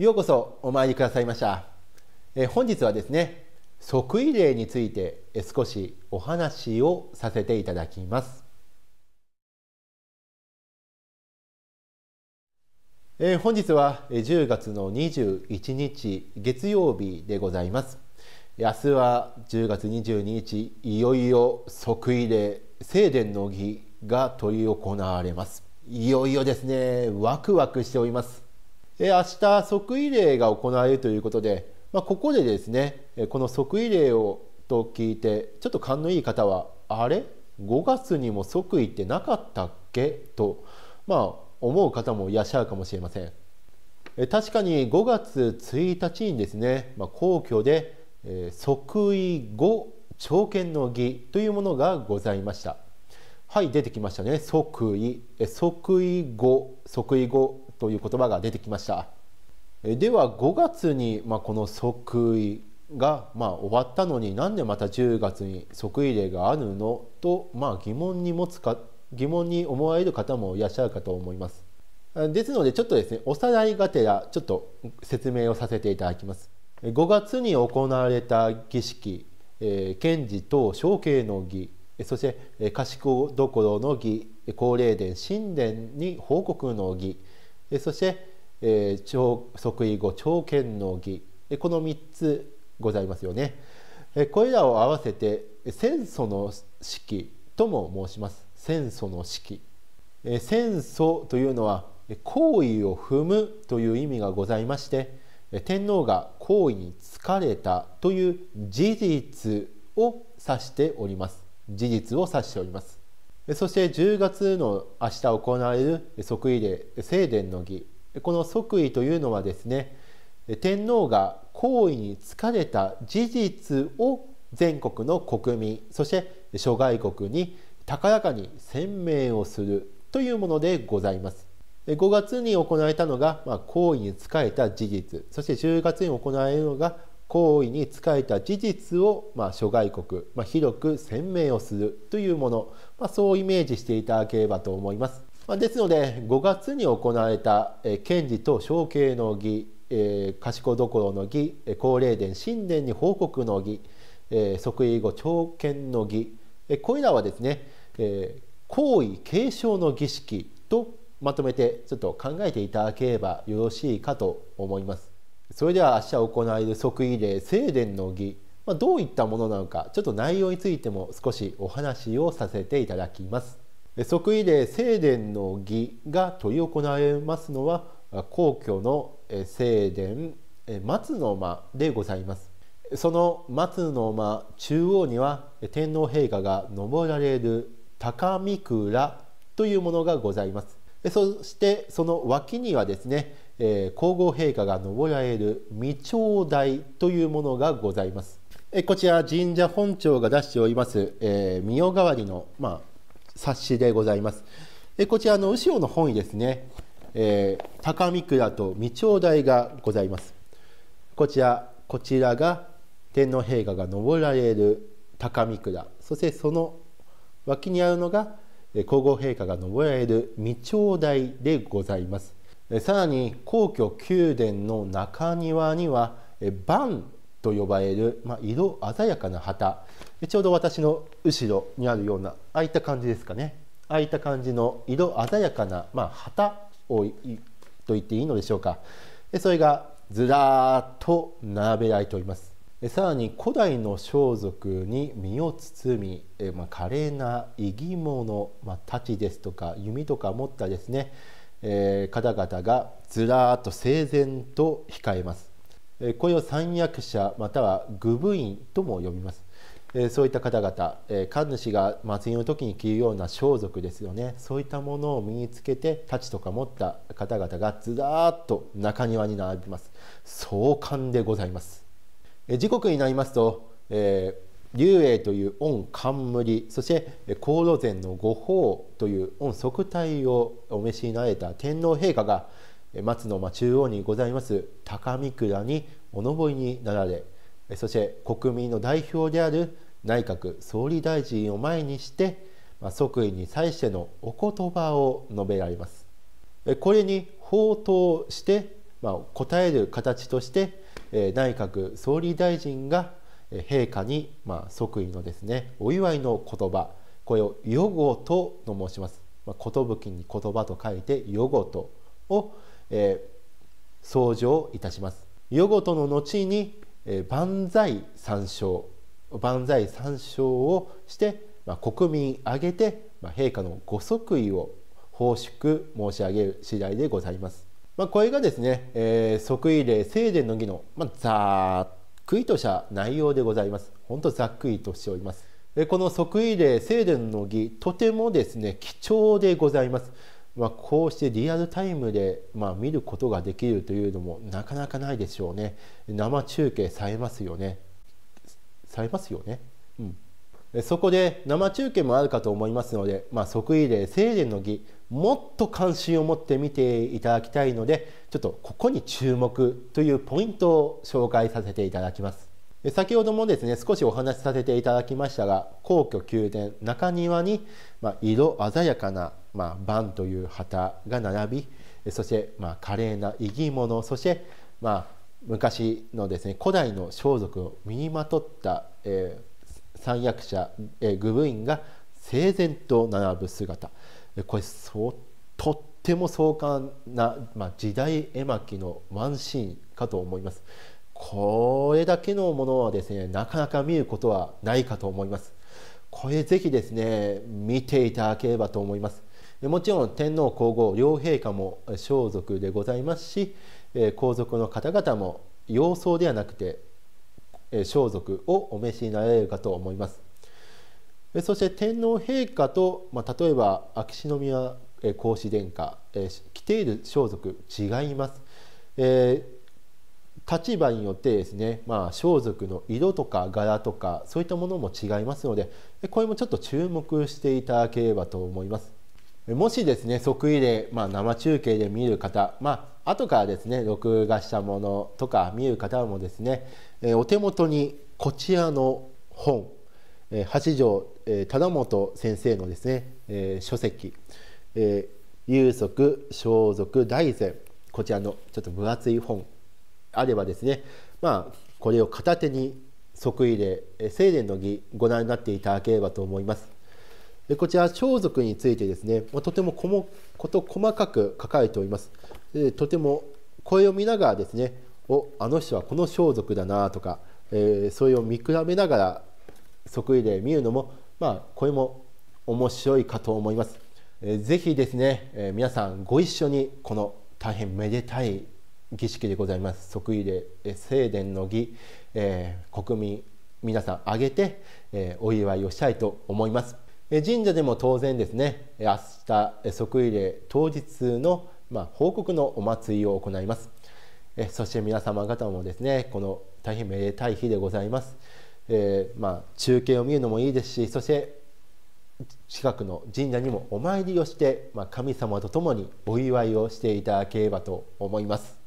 ようこそお参りくださいました、え本日はですね即位礼について少しお話をさせていただきますえ本日は10月の21日月曜日でございます明日は10月22日いよいよ即位礼正殿の儀が執り行われますいよいよですねワクワクしておりますえ明日即位礼が行われるということで、まあ、ここでですねこの即位礼をと聞いてちょっと勘のいい方は「あれ ?5 月にも即位ってなかったっけ?」とまあ思う方もいらっしゃるかもしれません。確かに5月1日にですね、まあ、皇居で、えー、即位後朝見の儀というものがございましたはい出てきましたね即位即位後即位後という言葉が出てきましたでは5月に、まあ、この即位が、まあ、終わったのになんでまた10月に即位令があるのと、まあ、疑問に持つか疑問に思われる方もいらっしゃるかと思いますですのでちょっとですねおさらいがてらちょっと説明をさせていただきます5月に行われた儀式、賢治検事と承継の儀そして賢所の儀高霊殿神殿に報告の儀そして、えー、即位後朝見の儀この3つございますよね。これらを合わせて戦祖の式とも申します戦祖の式戦祖というのは行為を踏むという意味がございまして天皇が行為に疲れたという事実を指しております事実を指しておりますそして10月の明日行われる即位礼正殿の儀この即位というのはですね天皇が皇位に就かれた事実を全国の国民そして諸外国に高らかに宣明をするというものでございます5月に行われたのが、まあ、行為に仕えた事実そして10月に行われるのが行為に仕えた事実を、まあ、諸外国、まあ、広く鮮明をするというもの、まあ、そうイメージしていただければと思います。まですので5月に行われた、賢治と承継の儀、えー、賢所の儀高霊殿神殿に報告の儀、えー、即位後朝見の儀、えこれらはですね、え皇、ー、位継承の儀式とまとめてちょっと考えていただければよろしいかと思います。それでは明日行われる即位礼正殿の儀、まあ、どういったものなのかちょっと内容についても少しお話をさせていただきます即位礼正殿の儀が執り行われますのは皇居の正殿松の間でございますその松の間中央には天皇陛下が登られる高見倉というものがございますそしてその脇にはですねえー、皇后陛下が登られる未頂台というものがございます。えー、こちら神社本庁が出しております、えー、御代代わりの、まあ、冊子でございます。えー、こちらの後ろの本位ですね、えー、高御倉と未頂台がございます。こちら、こちらが天皇陛下が登られる高御倉、そしてその脇にあるのが皇后陛下が登られる未頂台でございます。さらに皇居宮殿の中庭にはンと呼ばれる、まあ、色鮮やかな旗ちょうど私の後ろにあるようなああいった感じですかねああいった感じの色鮮やかな、まあ、旗をと言っていいのでしょうかそれがずらーっと並べられておりますさらに古代の装束に身を包み、まあ、華麗な異義物、まあ、太刀ですとか弓とか持ったですねえー、方々がずらーっと整然と控えます、えー、これを三役者または愚部員とも呼びます、えー、そういった方々、え神主が祭りの時に着るような装束ですよねそういったものを身につけて太刀とか持った方々がずらーっと中庭に並びます壮観でございます、え時刻になりますと、え龍英という御冠そして高炉禅の御法という御即体をお召しになれた天皇陛下が松の間中央にございます高見倉にお上りになられそして国民の代表である内閣総理大臣を前にして、まあ、即位に際してのお言葉を述べられますこれに報答して、まあ、答える形として内閣総理大臣が陛下に、ま即位のですねお祝いの言葉これを「余語」と申します。まあ、寿に言葉と書いて「余語と」を、えー、上いたします。余語との後に、えー、万歳三唱万歳三唱をして、まあ、国民挙げて、まあ、陛下のご即位を奉祝申し上げる次第でございます。まあ、これがですね、えー、即位礼正殿の儀の、まあ、ざーっくりとした内容でございます。ほんとざっくりとしております。この即位礼正殿の儀とてもですね貴重でございます。まあ、こうしてリアルタイムで、まあ、見ることができるというのもなかなかないでしょうね。生中継されますよね。されますよね。うん、そこで生中継もあるかと思いますので、まあ、即位礼正殿の儀もっと関心を持って見ていただきたいのでちょっとここに注目というポイントを紹介させていただきます先ほどもですね少しお話しさせていただきましたが皇居宮殿中庭に、ま色鮮やかな、ま盤という旗が並びそして、ま華麗な異議物そして、ま昔のですね古代の装束を身にまとった、えー、三役者、えー、軍部員が整然と並ぶ姿これとっても壮観な、まあ、時代絵巻のワンシーンかと思います。これだけのものはですねなかなか見ることはないかと思います。これぜひですね見ていただければと思います。もちろん天皇皇后両陛下も装束でございますし皇族の方々も洋装ではなくて装束をお召しになられるかと思います。そして天皇陛下と、まあ、例えば秋篠宮皇嗣殿下、え来ている装束違います、えー、立場によってですね、まあ、装束の色とか柄とかそういったものも違いますのでこれもちょっと注目していただければと思いますもしですね即位で、まあ、生中継で見る方、まあ後からですね録画したものとか見る方もですね、えお手元にこちらの本八条忠本先生のですね、え書籍「えー、有足装束大善」こちらのちょっと分厚い本あればですねまあこれを片手に即位礼正殿の儀ご覧になっていただければと思います。でこちら装束についてですね、まあ、とてもこもこと細かく書かれております。でとても声を見ながらですねおあの人はこの装束だなとか、えー、それを見比べながら即位で見るのも、まあ、これも面白いかと思います。えー、ぜひですね、えー、皆さんご一緒にこの大変めでたい儀式でございます。即位で、え正殿の儀、えー、国民皆さん挙げて、えー、お祝いをしたいと思います。えー、神社でも当然ですね、明日即位礼当日のまあ、報告のお祭りを行います。えそして皆様方もですね、この大変めでたい日でございます。えー、まあ、中継を見るのもいいですしそして近くの神社にもお参りをして、まあ、神様と共にお祝いをしていただければと思います。